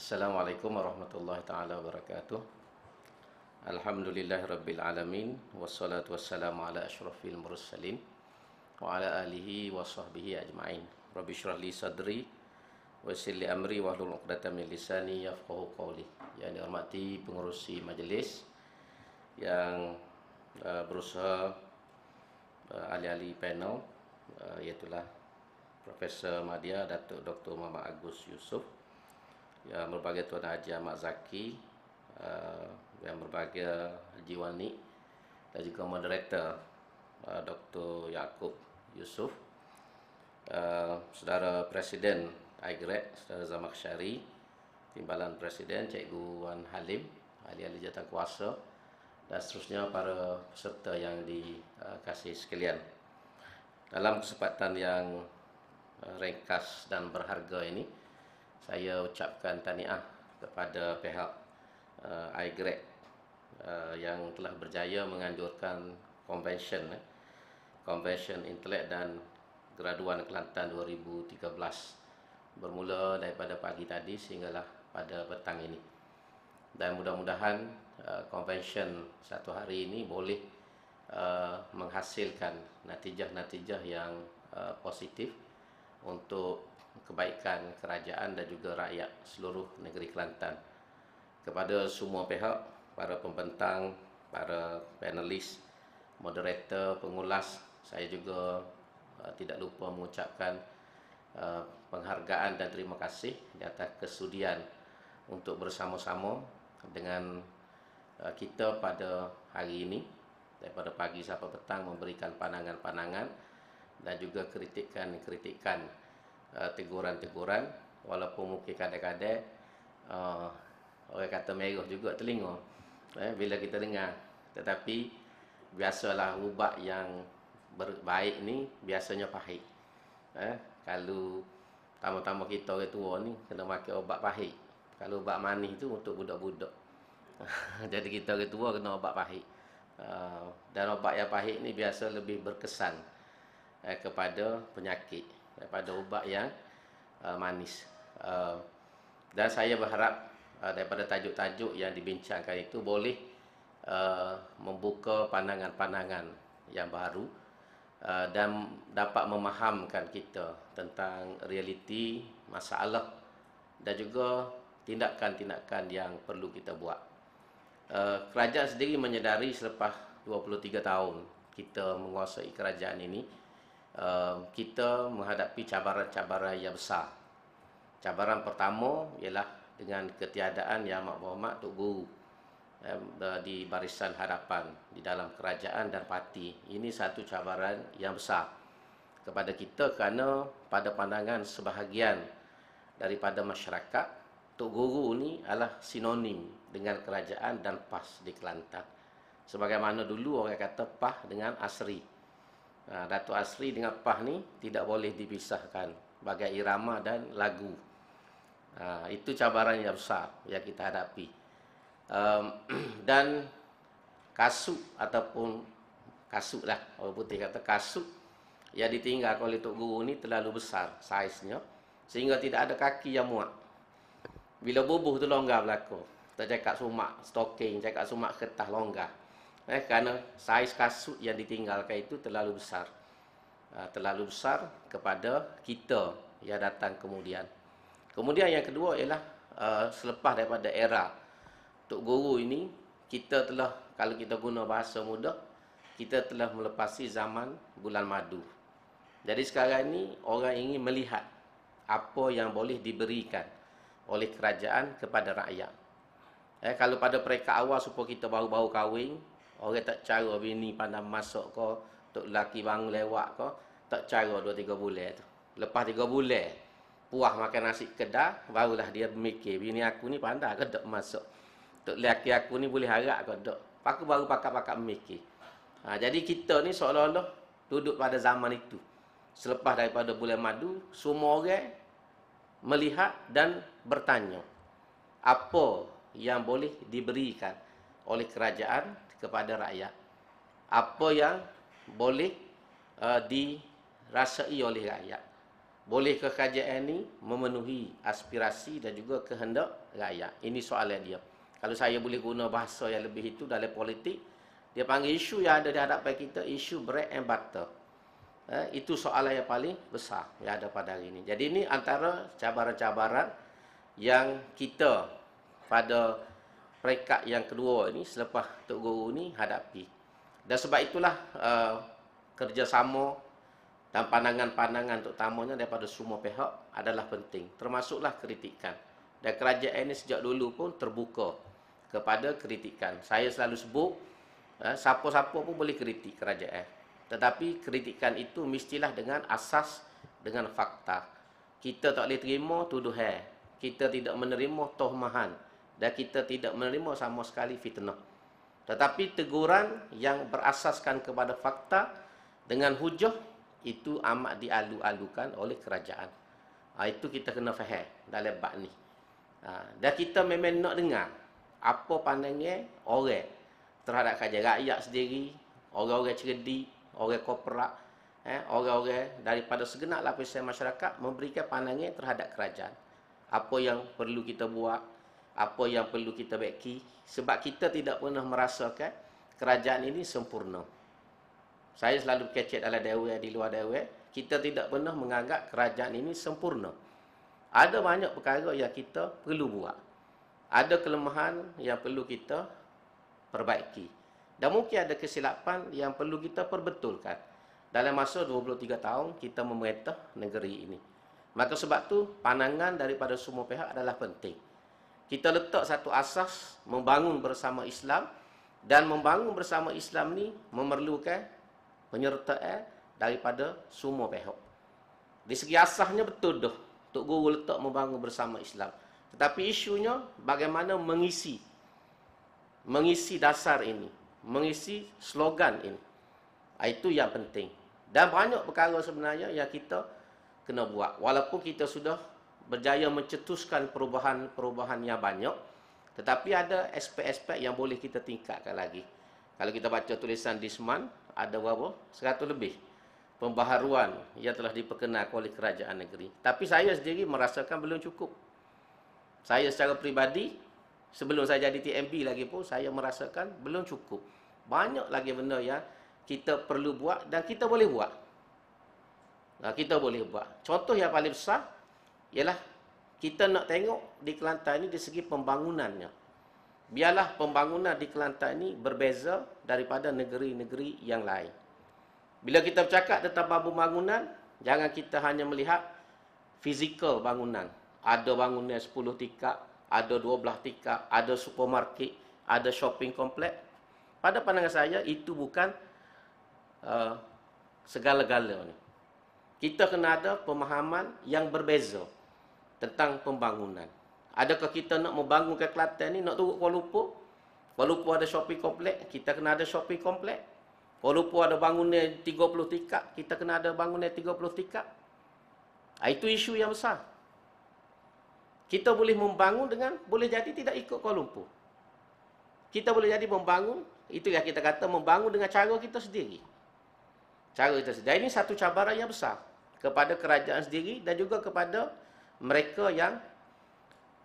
Assalamualaikum warahmatullahi taala wabarakatuh. Alhamdulillahirabbil alamin wassalatu wassalamu ala asyrafil mursalin wa ala alihi wa sahbihi ajmain. Rabbi syrah li sadri wa yassir li amri wa hlul 'uqdatam min lisani yafqahu qawli. Ya yang dihormati pengerusi majlis yang uh, berusaha uh, ahli-ahli panel uh, iaitu lah Profesor Madia Datuk Dr. Muhammad Agus Yusuf yang berbagai Tuan Haji Ahmad Zaki eh, yang berbagai Haji Wani dan juga moderator uh, eh, Dr. Yaakob Yusuf eh, Saudara Presiden Aigret, Saudara Zamak Syari Timbalan Presiden Cikgu Wan Halim ahli-ahli jatah kuasa dan seterusnya para peserta yang dikasih sekalian dalam kesempatan yang ringkas dan berharga ini saya ucapkan tahniah kepada pihak uh, eh, iGrad uh, e eh, yang telah berjaya menganjurkan convention eh, convention intellect dan graduan Kelantan 2013 bermula daripada pagi tadi sehinggalah pada petang ini dan mudah-mudahan uh, convention satu hari ini boleh uh, menghasilkan natijah-natijah yang uh, positif untuk kebaikan kerajaan dan juga rakyat seluruh negeri Kelantan. Kepada semua pihak, para pembentang, para panelis, moderator, pengulas, saya juga uh, tidak lupa mengucapkan uh, penghargaan dan terima kasih di atas kesudian untuk bersama-sama dengan uh, kita pada hari ini daripada pagi sampai petang memberikan pandangan-pandangan dan juga kritikan-kritikan Uh, teguran-teguran uh, walaupun mungkin kadang-kadang uh, orang kata merah juga telinga eh, bila kita dengar tetapi biasalah ubat yang baik ni biasanya pahit eh, kalau tamu-tamu kita orang tua ni kena pakai ubat pahit kalau ubat manis tu untuk budak-budak jadi kita orang tua kena ubat pahit uh, dan ubat yang pahit ni biasa lebih berkesan eh, kepada penyakit daripada ubat yang uh, manis. Uh, dan saya berharap uh, daripada tajuk-tajuk yang dibincangkan itu boleh uh, membuka pandangan-pandangan yang baru uh, dan dapat memahamkan kita tentang realiti, masalah dan juga tindakan-tindakan yang perlu kita buat. Uh, kerajaan sendiri menyedari selepas 23 tahun kita menguasai kerajaan ini Ehm, kita menghadapi cabaran-cabaran yang besar. Cabaran pertama ialah dengan ketiadaan Yang Amat Berhormat Tok Guru di barisan hadapan di dalam kerajaan dan parti. Ini satu cabaran yang besar kepada kita kerana pada pandangan sebahagian daripada masyarakat, Tok Guru ini adalah sinonim dengan kerajaan dan PAS di Kelantan. Sebagaimana dulu orang kata PAS dengan Asri. Ha, Datuk Asri dengan Pah ni tidak boleh dipisahkan bagi irama dan lagu. Ha, itu cabaran yang besar yang kita hadapi. dan kasut ataupun kasut lah, orang putih kata kasut yang ditinggal oleh Tok Guru ni terlalu besar saiznya sehingga tidak ada kaki yang muat. Bila bubuh tu longgar berlaku. Tak cakap sumak stocking, cakap sumak ketah longgar eh, kerana saiz kasut yang ditinggalkan itu terlalu besar ah, terlalu besar kepada kita yang datang kemudian kemudian yang kedua ialah ah, selepas daripada era Tok Guru ini kita telah kalau kita guna bahasa muda kita telah melepasi zaman bulan madu jadi sekarang ini orang ingin melihat apa yang boleh diberikan oleh kerajaan kepada rakyat. Eh, kalau pada peringkat awal supaya kita baru-baru kahwin, Orang tak cara bini pandang masuk ke Tok lelaki bangun lewat ke Tak cara dua tiga bulan tu Lepas tiga bulan Puah makan nasi kedah Barulah dia mikir Bini aku ni pandang ke tak masuk Tok lelaki aku ni boleh harap ke tak Aku baru pakat-pakat mikir ha, Jadi kita ni seolah-olah Duduk pada zaman itu Selepas daripada bulan madu Semua orang melihat dan bertanya Apa yang boleh diberikan oleh kerajaan kepada rakyat apa yang boleh uh, dirasai oleh rakyat boleh ke KJN ni memenuhi aspirasi dan juga kehendak rakyat ini soalan dia kalau saya boleh guna bahasa yang lebih itu dalam politik dia panggil isu yang ada di hadapan kita isu bread and butter eh, itu soalan yang paling besar yang ada pada hari ini jadi ini antara cabaran-cabaran yang kita pada rekat yang kedua ini selepas Tok Guru ini hadapi. Dan sebab itulah uh, kerjasama dan pandangan-pandangan terutamanya daripada semua pihak adalah penting. Termasuklah kritikan. Dan kerajaan ini sejak dulu pun terbuka kepada kritikan. Saya selalu sebut, uh, siapa-siapa pun boleh kritik kerajaan. Tetapi kritikan itu mestilah dengan asas, dengan fakta. Kita tak boleh terima tuduhan. Kita tidak menerima tohmahan dan kita tidak menerima sama sekali fitnah. Tetapi teguran yang berasaskan kepada fakta dengan hujah itu amat dialu-alukan oleh kerajaan. Ha, itu kita kena faham dalam bab ni. Ha, dan kita memang nak dengar apa pandangnya orang terhadap kajian rakyat sendiri, orang-orang cerdik, orang korporat, eh, orang-orang daripada segenap lapisan masyarakat memberikan pandangnya terhadap kerajaan. Apa yang perlu kita buat, apa yang perlu kita baiki sebab kita tidak pernah merasakan kerajaan ini sempurna. Saya selalu kecek dalam dewa di luar dewa, kita tidak pernah menganggap kerajaan ini sempurna. Ada banyak perkara yang kita perlu buat. Ada kelemahan yang perlu kita perbaiki. Dan mungkin ada kesilapan yang perlu kita perbetulkan. Dalam masa 23 tahun kita memerintah negeri ini. Maka sebab tu pandangan daripada semua pihak adalah penting kita letak satu asas membangun bersama Islam dan membangun bersama Islam ni memerlukan penyertaan daripada semua pihak. Di segi asasnya betul dah. Tok Guru letak membangun bersama Islam. Tetapi isunya bagaimana mengisi mengisi dasar ini, mengisi slogan ini. Ah, itu yang penting. Dan banyak perkara sebenarnya yang kita kena buat. Walaupun kita sudah berjaya mencetuskan perubahan-perubahan yang banyak tetapi ada aspek-aspek yang boleh kita tingkatkan lagi kalau kita baca tulisan Disman ada berapa? 100 lebih pembaharuan yang telah diperkenalkan oleh kerajaan negeri tapi saya sendiri merasakan belum cukup saya secara peribadi sebelum saya jadi TMB lagi pun saya merasakan belum cukup banyak lagi benda yang kita perlu buat dan kita boleh buat kita boleh buat contoh yang paling besar ialah kita nak tengok di Kelantan ini di segi pembangunannya. Biarlah pembangunan di Kelantan ini berbeza daripada negeri-negeri yang lain. Bila kita bercakap tentang pembangunan, jangan kita hanya melihat fizikal bangunan. Ada bangunan 10 tikar, ada 12 tikar, ada supermarket, ada shopping komplek. Pada pandangan saya, itu bukan uh, segala-galanya. Kita kena ada pemahaman yang berbeza tentang pembangunan. Adakah kita nak membangunkan Kelantan ni nak turut Kuala Lumpur? Kuala Lumpur ada shopping komplek, kita kena ada shopping komplek. Kuala Lumpur ada bangunan 30 tingkat, kita kena ada bangunan 30 tingkat. Ah, itu isu yang besar. Kita boleh membangun dengan boleh jadi tidak ikut Kuala Lumpur. Kita boleh jadi membangun, itu yang kita kata membangun dengan cara kita sendiri. Cara kita sendiri. Dan ini satu cabaran yang besar kepada kerajaan sendiri dan juga kepada mereka yang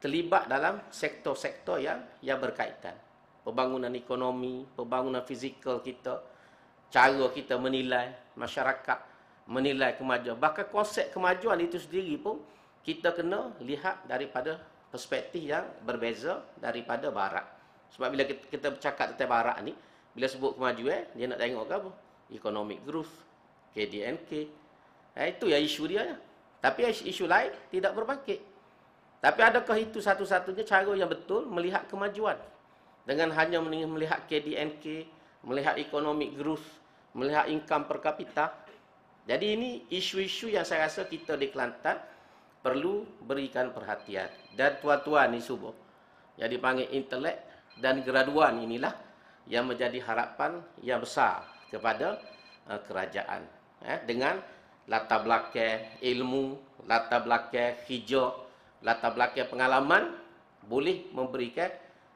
terlibat dalam sektor-sektor yang yang berkaitan pembangunan ekonomi, pembangunan fizikal kita, cara kita menilai masyarakat, menilai kemajuan. Bahkan konsep kemajuan itu sendiri pun kita kena lihat daripada perspektif yang berbeza daripada barat. Sebab bila kita bercakap tentang barat ni, bila sebut kemajuan, eh, dia nak tengok ke apa? Economic growth, KDNK. Eh, itu yang isu dia. Ya. Tapi isu lain tidak berbangkit. Tapi adakah itu satu-satunya cara yang betul melihat kemajuan? Dengan hanya melihat KDNK, melihat economic growth, melihat income per kapita. Jadi ini isu-isu yang saya rasa kita di Kelantan perlu berikan perhatian. Dan tuan-tuan ni subuh yang dipanggil intelek dan graduan inilah yang menjadi harapan yang besar kepada eh, kerajaan. Eh, dengan latar belakang ilmu, latar belakang hijau, latar belakang pengalaman boleh memberikan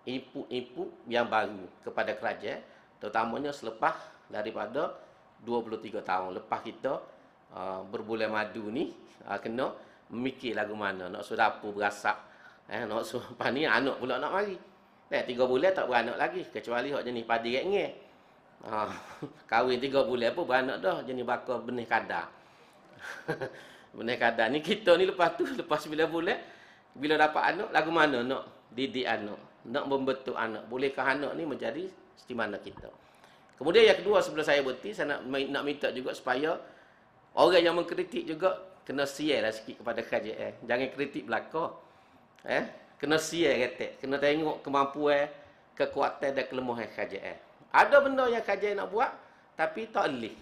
input-input yang baru kepada kerajaan terutamanya selepas daripada 23 tahun lepas kita uh, berbulan madu ni uh, kena mikir lagu mana nak suruh apa berasak eh, nak suruh apa ni anak pula nak mari eh, 3 bulan tak beranak lagi kecuali hak jenis padi yang ngeh ah, uh, kahwin 3 bulan pun beranak dah jenis bakal benih kadar Benda kadang ni kita ni lepas tu lepas 9 bulan bila dapat anak lagu mana nak didik anak, nak membentuk anak. Bolehkah anak ni menjadi setimana kita? Kemudian yang kedua sebelum saya berhenti saya nak nak minta juga supaya orang yang mengkritik juga kena sialah sikit kepada KJL. Jangan kritik belaka. Eh, kena sial kata, kena tengok kemampuan, kekuatan dan kelemahan KJL. Ada benda yang KJL nak buat tapi tak boleh.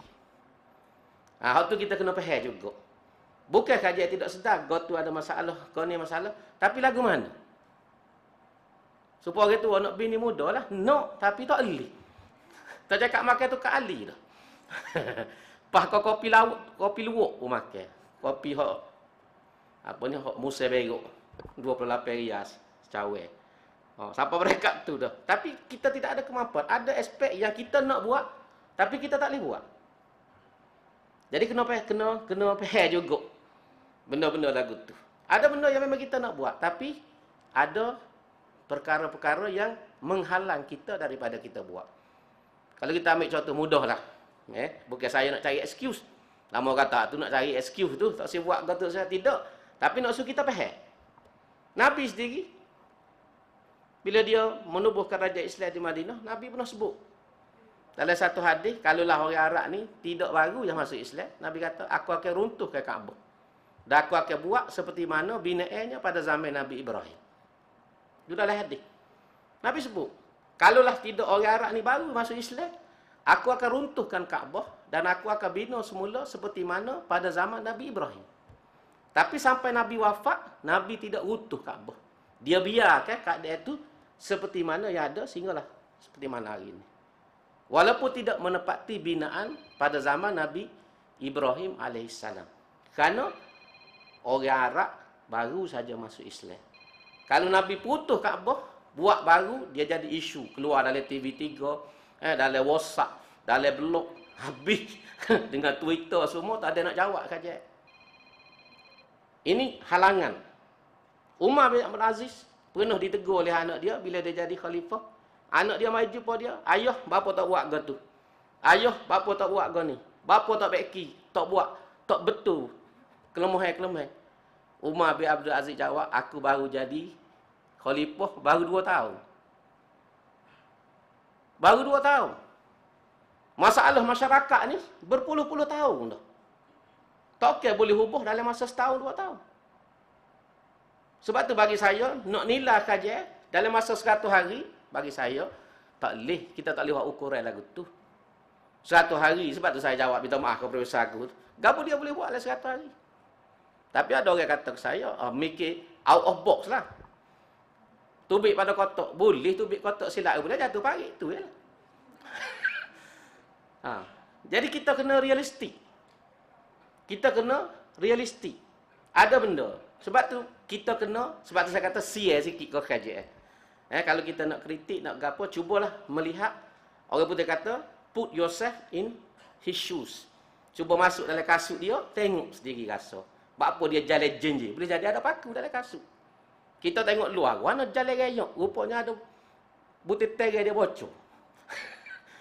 Ha, ah, hal tu kita kena faham juga. Bukan kajian tidak sedar. Kau tu ada masalah. Kau ni masalah. Tapi lagu mana? Supaya orang tu anak bini muda lah. No. Tapi tak li. Tak cakap makan tu kat Ali dah. Pah kau kopi lauk. Kopi luwak pun makan. Kopi hok. Apa ni hok musa beruk. 28 rias. Secawai. Oh, siapa mereka tu dah. Tapi kita tidak ada kemampuan. Ada aspek yang kita nak buat. Tapi kita tak boleh buat. Jadi kena apa? Kena kena apa juga. Benda-benda lagu tu. Ada benda yang memang kita nak buat tapi ada perkara-perkara yang menghalang kita daripada kita buat. Kalau kita ambil contoh mudahlah. Eh, bukan saya nak cari excuse. Lama kata tu nak cari excuse tu tak sibuk buat kata saya tidak. Tapi nak suruh kita faham. Nabi sendiri bila dia menubuhkan raja Islam di Madinah, Nabi pernah sebut dalam satu hadis, kalaulah orang Arab ni tidak baru yang masuk Islam, Nabi kata, aku akan runtuh ke Kaabah. Dan aku akan buat seperti mana binaannya pada zaman Nabi Ibrahim. Itu dalam hadis. Nabi sebut, kalaulah tidak orang Arab ni baru masuk Islam, aku akan runtuhkan Kaabah dan aku akan bina semula seperti mana pada zaman Nabi Ibrahim. Tapi sampai Nabi wafat, Nabi tidak runtuh Kaabah. Dia biarkan keadaan itu seperti mana yang ada sehinggalah seperti mana hari ini walaupun tidak menepati binaan pada zaman Nabi Ibrahim alaihissalam. Kerana orang Arab baru saja masuk Islam. Kalau Nabi putus Kaabah, buat baru dia jadi isu keluar dari TV3, eh dalam WhatsApp, dari blog habis dengan Twitter semua tak ada nak jawab saja. Ini halangan. Umar bin Abdul Aziz pernah ditegur oleh anak dia bila dia jadi khalifah. Anak dia maju pada dia. Ayah, bapa tak buat ke tu? Ayah, bapa tak buat ke ni? Bapa tak beki? Tak buat? Tak betul? Kelemahan, eh, kelemahan. Eh. Umar bin Abdul Aziz jawab, aku baru jadi khalifah baru dua tahun. Baru dua tahun. Masalah masyarakat ni berpuluh-puluh tahun dah. Tak kira boleh hubuh dalam masa setahun, dua tahun. Sebab tu bagi saya, nak nilai kajian dalam masa 100 hari, bagi saya, tak boleh. Kita tak boleh buat ukuran lagu tu. Satu hari. Sebab tu saya jawab, minta maaf kepada Profesor aku. Gabung dia boleh buat lah seratus hari. Tapi ada orang kata ke saya, uh, ah, make it out of box lah. Tubik pada kotak. Boleh tubik kotak silap. Boleh jatuh parit tu. Ya? ha. Jadi kita kena realistik. Kita kena realistik. Ada benda. Sebab tu kita kena, sebab tu saya kata siar sikit kau kerja. Eh. Eh, kalau kita nak kritik, nak apa, cubalah melihat. Orang putih kata, put yourself in his shoes. Cuba masuk dalam kasut dia, tengok sendiri rasa. Apa dia jalan jenji? Boleh jadi ada paku dalam kasut. Kita tengok luar, mana jalan reyok? Rupanya ada butir tegak dia bocor.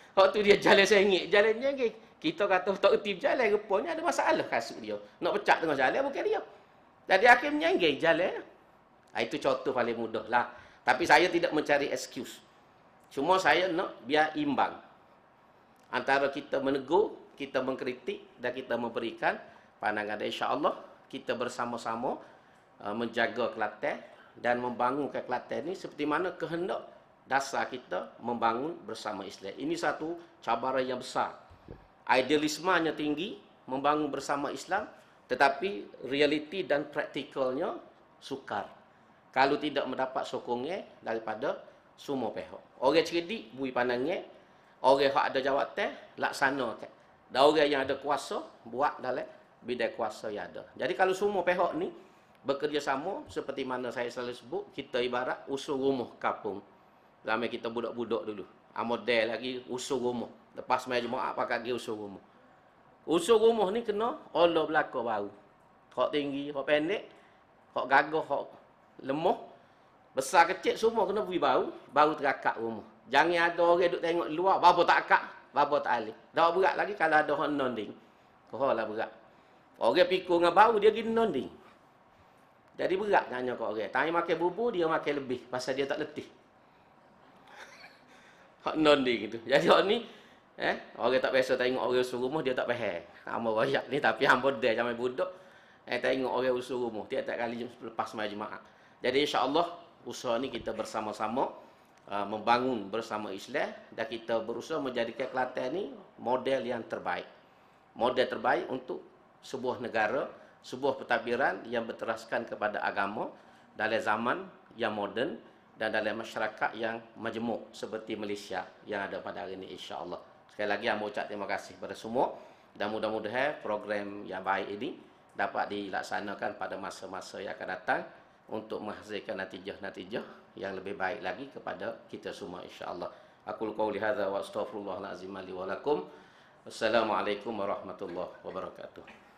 Waktu dia jalan sengit, jalan jenji. Kita kata, tak utip jalan, rupanya ada masalah kasut dia. Nak pecah tengah jalan, bukan dia. Jadi akhirnya, jalan. Ah, itu contoh paling mudah lah. Tapi saya tidak mencari excuse. Cuma saya nak biar imbang. Antara kita menegur, kita mengkritik dan kita memberikan pandangan. Dan insya Allah kita bersama-sama uh, menjaga Kelantan dan membangunkan Kelantan ini seperti mana kehendak dasar kita membangun bersama Islam. Ini satu cabaran yang besar. Idealismanya tinggi, membangun bersama Islam, tetapi realiti dan praktikalnya sukar kalau tidak mendapat sokongnya daripada semua pihak. Orang cerdik bui pandangnya, orang hak ada jawatan laksanakan. Dan orang yang ada kuasa buat dalam bidang kuasa yang ada. Jadi kalau semua pihak ni bekerja sama seperti mana saya selalu sebut, kita ibarat usul rumah kampung. Lama kita budak-budak dulu. Amodel ah, lagi usul rumah. Lepas main jemaah pakai lagi usul rumah. Usul rumah ni kena Allah belakang baru. Kok tinggi, kok pendek, kok gagah, kok lemah besar kecil semua kena beri bau bau terakak rumah jangan ada orang duk tengok luar babo tak akak babo tak alih dah berak lagi kalau ada hon nonding pohalah berat orang pikul dengan bau dia gini nonding jadi berat tanya kau orang tai makan bubu dia makan lebih pasal dia tak letih hon nonding itu jadi hon ni eh orang tak biasa tengok orang usul rumah dia tak faham hamba royak ni tapi hamba dia zaman budak eh tengok orang usul rumah tiap-tiap kali lepas majlis jemaah jadi Insya Allah usaha ni kita bersama-sama uh, membangun bersama Islam dan kita berusaha menjadikan Kelantan ni model yang terbaik. Model terbaik untuk sebuah negara, sebuah pentadbiran yang berteraskan kepada agama dalam zaman yang moden dan dalam masyarakat yang majmuk seperti Malaysia yang ada pada hari ini Insya Allah Sekali lagi saya mengucap terima kasih kepada semua dan mudah-mudahan program yang baik ini dapat dilaksanakan pada masa-masa yang akan datang untuk menghasilkan natijah-natijah yang lebih baik lagi kepada kita semua insya-Allah. Aku qul hadza wa astaghfirullah lazim li wa lakum. Assalamualaikum warahmatullahi wabarakatuh.